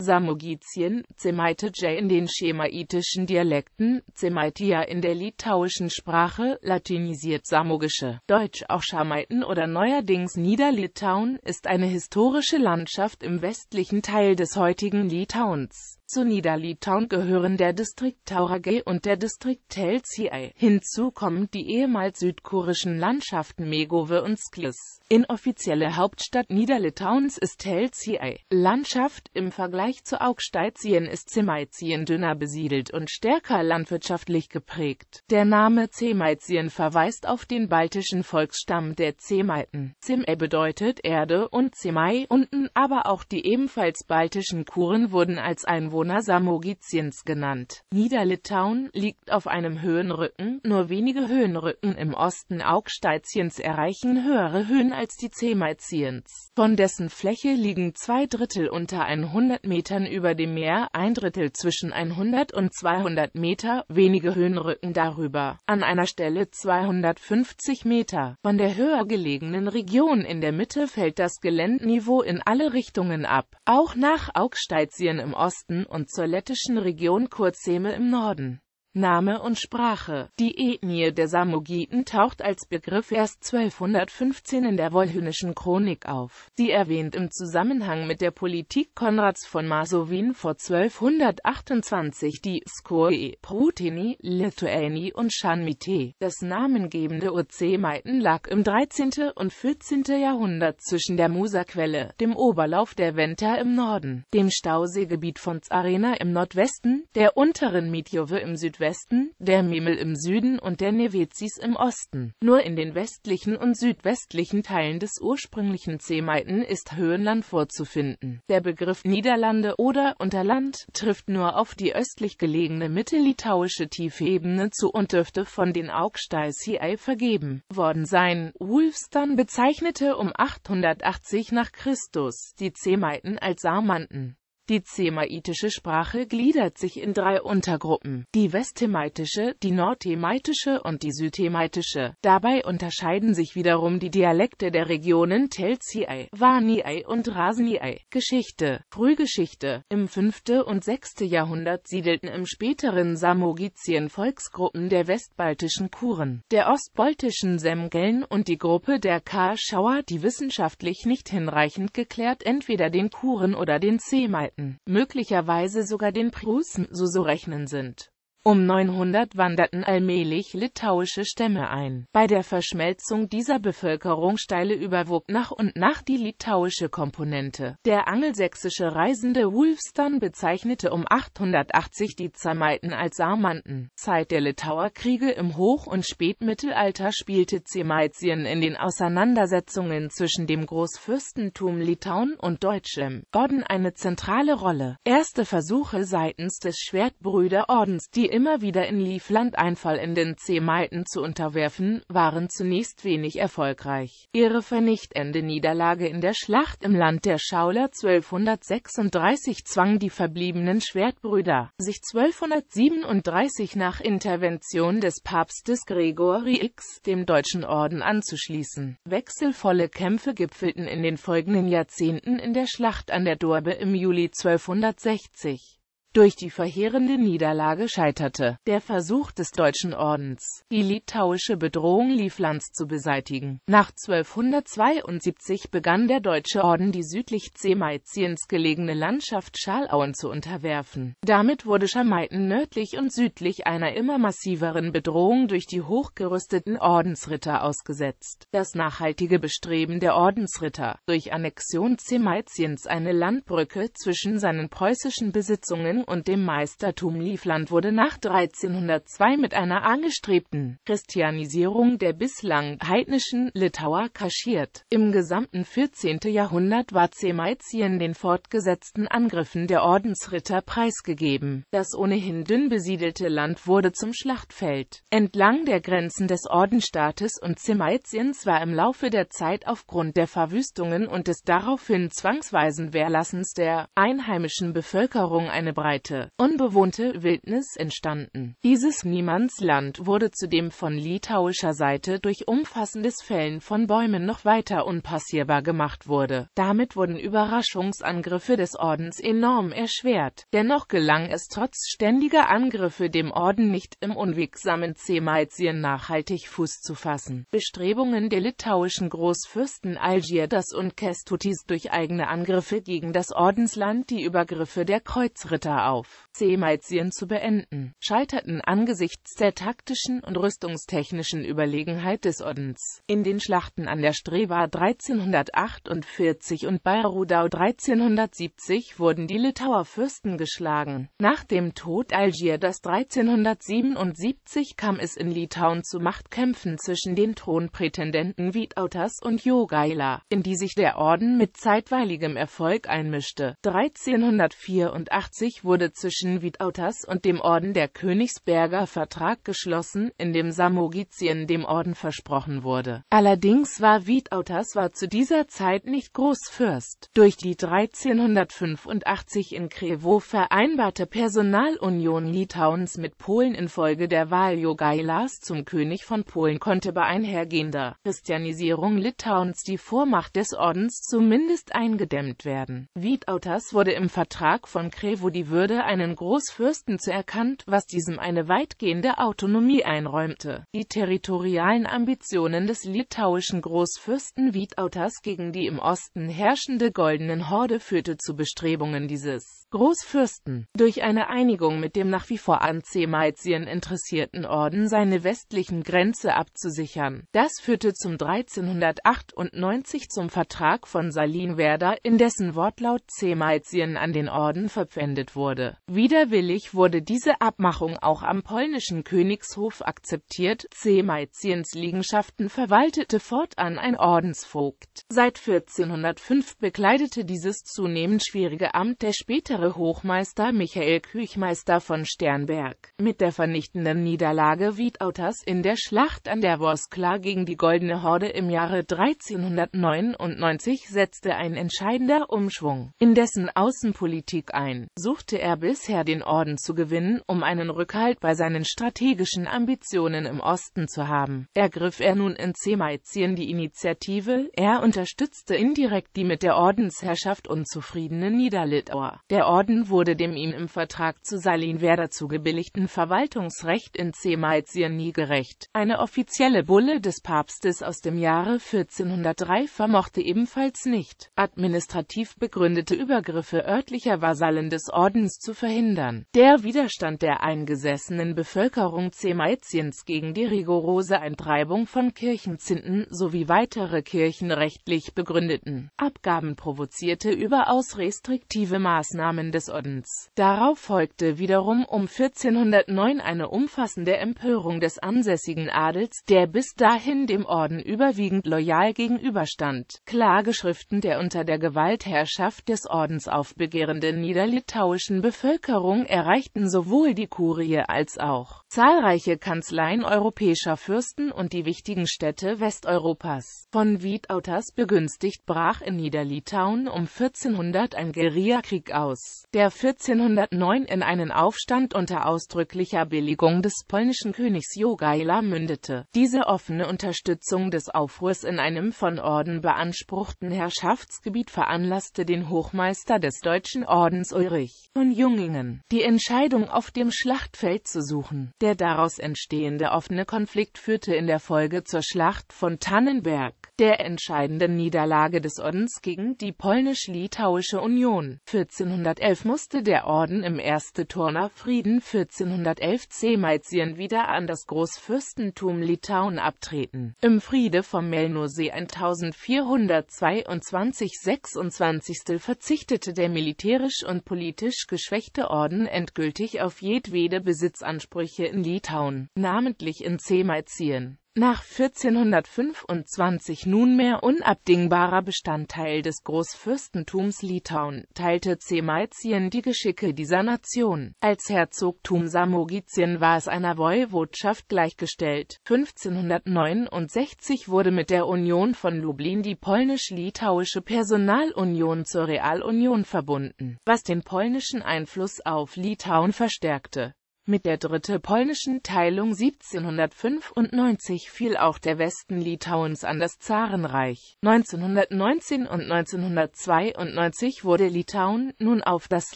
Samogitien, Zemaitija in den schemaitischen Dialekten, Zemaitia in der litauischen Sprache, latinisiert samogische, deutsch auch Schamaiten oder neuerdings Niederlitauen, ist eine historische Landschaft im westlichen Teil des heutigen Litauens zu Niederlitauen gehören der Distrikt Tauragay und der Distrikt Tel Cii. Hinzu kommen die ehemals südkurischen Landschaften Megove und Sklis. Inoffizielle Hauptstadt Niederlitauens ist Tel Cii. Landschaft im Vergleich zu Augsteizien ist Zemaizien dünner besiedelt und stärker landwirtschaftlich geprägt. Der Name Zemaizien verweist auf den baltischen Volksstamm der Zemaiten. Zeme bedeutet Erde und Zemai unten, aber auch die ebenfalls baltischen Kuren wurden als Einwohner Einwohner Samogitiens genannt. Niederlitauen liegt auf einem Höhenrücken, nur wenige Höhenrücken im Osten Augsteiziens erreichen höhere Höhen als die Zemaiziens. Von dessen Fläche liegen zwei Drittel unter 100 Metern über dem Meer, ein Drittel zwischen 100 und 200 Meter, wenige Höhenrücken darüber, an einer Stelle 250 Meter. Von der höher gelegenen Region in der Mitte fällt das Geländniveau in alle Richtungen ab. Auch nach Augsteizien im Osten und zur lettischen Region Kurzeme im Norden. Name und Sprache Die Ethnie der Samogiten taucht als Begriff erst 1215 in der Wolhynischen Chronik auf, Sie erwähnt im Zusammenhang mit der Politik Konrads von Masowin vor 1228 die Skoe, Prutini, Lithuani und Schanmite. Das namengebende Urzemeiten lag im 13. und 14. Jahrhundert zwischen der Musa-Quelle, dem Oberlauf der Venta im Norden, dem Stauseegebiet von Zarena im Nordwesten, der unteren Mitjove im Südwesten Südwesten, der Memel im Süden und der Nevezis im Osten. Nur in den westlichen und südwestlichen Teilen des ursprünglichen Zemeiten ist Höhenland vorzufinden. Der Begriff Niederlande oder Unterland trifft nur auf die östlich gelegene mittelitauische Tiefebene zu und dürfte von den Augsteishiei vergeben worden sein. Wulfstan bezeichnete um 880 nach Christus die Zemeiten als Sarmanten. Die zemaitische Sprache gliedert sich in drei Untergruppen, die westhemaitische, die nordhemaitische und die südhemaitische. Dabei unterscheiden sich wiederum die Dialekte der Regionen Telziei, Waniei und Rasniei. Geschichte Frühgeschichte Im 5. und 6. Jahrhundert siedelten im späteren Samogitien Volksgruppen der westbaltischen Kuren, der ostbaltischen Semgeln und die Gruppe der Karschauer, die wissenschaftlich nicht hinreichend geklärt entweder den Kuren oder den Zemaiten Staaten, möglicherweise sogar den Prusen, so zu rechnen sind um 900 wanderten allmählich litauische Stämme ein. Bei der Verschmelzung dieser Bevölkerungssteile überwog nach und nach die litauische Komponente. Der angelsächsische Reisende Wulfstan bezeichnete um 880 die Zermaiten als Sarmanten. Zeit der Litauerkriege im Hoch- und Spätmittelalter spielte Zemaitien in den Auseinandersetzungen zwischen dem Großfürstentum Litauen und Deutschem Orden eine zentrale Rolle. Erste Versuche seitens des Schwertbrüderordens, die immer wieder in Livland einfallenden Zehnmalten zu unterwerfen, waren zunächst wenig erfolgreich. Ihre vernichtende Niederlage in der Schlacht im Land der Schauler 1236 zwang die verbliebenen Schwertbrüder, sich 1237 nach Intervention des Papstes Gregori X. dem Deutschen Orden anzuschließen. Wechselvolle Kämpfe gipfelten in den folgenden Jahrzehnten in der Schlacht an der Dorbe im Juli 1260 durch die verheerende Niederlage scheiterte. Der Versuch des Deutschen Ordens, die litauische Bedrohung Livlands zu beseitigen. Nach 1272 begann der Deutsche Orden die südlich Zemaiziens gelegene Landschaft Schalauen zu unterwerfen. Damit wurde Schamaiten nördlich und südlich einer immer massiveren Bedrohung durch die hochgerüsteten Ordensritter ausgesetzt. Das nachhaltige Bestreben der Ordensritter, durch Annexion Zemaiziens eine Landbrücke zwischen seinen preußischen Besitzungen und dem Meistertum Livland wurde nach 1302 mit einer angestrebten Christianisierung der bislang heidnischen Litauer kaschiert. Im gesamten 14. Jahrhundert war Zemaizien den fortgesetzten Angriffen der Ordensritter preisgegeben. Das ohnehin dünn besiedelte Land wurde zum Schlachtfeld. Entlang der Grenzen des Ordenstaates und Zemaiziens war im Laufe der Zeit aufgrund der Verwüstungen und des daraufhin zwangsweisen Wehrlassens der einheimischen Bevölkerung eine breite breite, unbewohnte Wildnis entstanden. Dieses Niemandsland wurde zudem von litauischer Seite durch umfassendes Fällen von Bäumen noch weiter unpassierbar gemacht wurde. Damit wurden Überraschungsangriffe des Ordens enorm erschwert. Dennoch gelang es trotz ständiger Angriffe dem Orden nicht, im unwegsamen Zemaizien nachhaltig Fuß zu fassen. Bestrebungen der litauischen Großfürsten Algirdas und Kestutis durch eigene Angriffe gegen das Ordensland die Übergriffe der Kreuzritter Feuer auf, Semaizien zu beenden, scheiterten angesichts der taktischen und rüstungstechnischen Überlegenheit des Ordens. In den Schlachten an der Streba 1348 und bei Rudau 1370 wurden die Litauer Fürsten geschlagen. Nach dem Tod Algier das 1377 kam es in Litauen zu Machtkämpfen zwischen den Thronprätendenten Vytautas und Jogaila, in die sich der Orden mit zeitweiligem Erfolg einmischte. 1384 wurde wurde zwischen Wiedautas und dem Orden der Königsberger Vertrag geschlossen, in dem Samogitien dem Orden versprochen wurde. Allerdings war Wiedautas war zu dieser Zeit nicht Großfürst. Durch die 1385 in Krevo vereinbarte Personalunion Litauens mit Polen infolge der Wahl Jogailas zum König von Polen konnte bei einhergehender Christianisierung Litauens die Vormacht des Ordens zumindest eingedämmt werden. Wiedautas wurde im Vertrag von Krevo die würde, einen Großfürsten zu erkannt, was diesem eine weitgehende Autonomie einräumte. Die territorialen Ambitionen des litauischen Großfürsten Vytautas gegen die im Osten herrschende Goldenen Horde führte zu Bestrebungen dieses Großfürsten. Durch eine Einigung mit dem nach wie vor an Zemaizien interessierten Orden seine westlichen Grenze abzusichern. Das führte zum 1398 zum Vertrag von Salinwerder, in dessen Wortlaut Zemaizien an den Orden verpfändet wurde wurde. Widerwillig wurde diese Abmachung auch am polnischen Königshof akzeptiert. C. Zemaiziens Liegenschaften verwaltete fortan ein Ordensvogt. Seit 1405 bekleidete dieses zunehmend schwierige Amt der spätere Hochmeister Michael Küchmeister von Sternberg. Mit der vernichtenden Niederlage Widauters in der Schlacht an der Woskla gegen die Goldene Horde im Jahre 1399 setzte ein entscheidender Umschwung in dessen Außenpolitik ein, suchte er bisher den Orden zu gewinnen, um einen Rückhalt bei seinen strategischen Ambitionen im Osten zu haben. Ergriff er nun in Zemaizien die Initiative, er unterstützte indirekt die mit der Ordensherrschaft unzufriedenen Niederlitauer. Der Orden wurde dem ihm im Vertrag zu Salinwerder zugebilligten Verwaltungsrecht in Zemaizien nie gerecht. Eine offizielle Bulle des Papstes aus dem Jahre 1403 vermochte ebenfalls nicht. Administrativ begründete Übergriffe örtlicher Vasallen des Ordens Russlands zu verhindern. Der Widerstand der eingesessenen Bevölkerung Zemaiziens gegen die rigorose Eintreibung von Kirchenzinten sowie weitere kirchenrechtlich begründeten Abgaben provozierte überaus restriktive Maßnahmen des Ordens. Darauf folgte wiederum um 1409 eine umfassende Empörung des ansässigen Adels, der bis dahin dem Orden überwiegend loyal gegenüberstand. Klageschriften der unter der Gewaltherrschaft des Ordens aufbegehrenden niederlitauischen deutschen Bevölkerung erreichten sowohl die Kurie als auch Zahlreiche Kanzleien europäischer Fürsten und die wichtigen Städte Westeuropas von Vytautas begünstigt brach in Niederlitauen um 1400 ein Guerillakrieg aus, der 1409 in einen Aufstand unter ausdrücklicher Billigung des polnischen Königs Jogaila mündete. Diese offene Unterstützung des Aufruhrs in einem von Orden beanspruchten Herrschaftsgebiet veranlasste den Hochmeister des Deutschen Ordens Ulrich von Jungingen, die Entscheidung auf dem Schlachtfeld zu suchen. Der daraus entstehende offene Konflikt führte in der Folge zur Schlacht von Tannenberg, der entscheidenden Niederlage des Ordens gegen die polnisch-litauische Union. 1411 musste der Orden im Erste Turner Frieden 1411 Zemaizien wieder an das Großfürstentum Litauen abtreten. Im Friede vom Melnosee 1422-26 verzichtete der militärisch und politisch geschwächte Orden endgültig auf jedwede Besitzansprüche in Litauen, namentlich in Zemaitzien nach 1425 nunmehr unabdingbarer Bestandteil des Großfürstentums Litauen, teilte Zemaizien die Geschicke dieser Nation. Als Herzogtum Samogitien war es einer Woiwodschaft gleichgestellt. 1569 wurde mit der Union von Lublin die polnisch-litauische Personalunion zur Realunion verbunden, was den polnischen Einfluss auf Litauen verstärkte. Mit der dritten polnischen Teilung 1795 fiel auch der Westen Litauens an das Zarenreich. 1919 und 1992 wurde Litauen nun auf das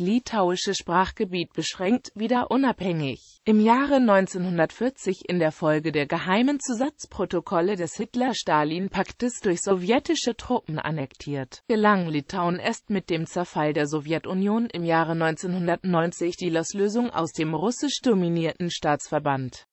litauische Sprachgebiet beschränkt wieder unabhängig im Jahre 1940 in der Folge der geheimen Zusatzprotokolle des Hitler-Stalin-Paktes durch sowjetische Truppen annektiert, gelang Litauen erst mit dem Zerfall der Sowjetunion im Jahre 1990 die Loslösung aus dem russisch dominierten Staatsverband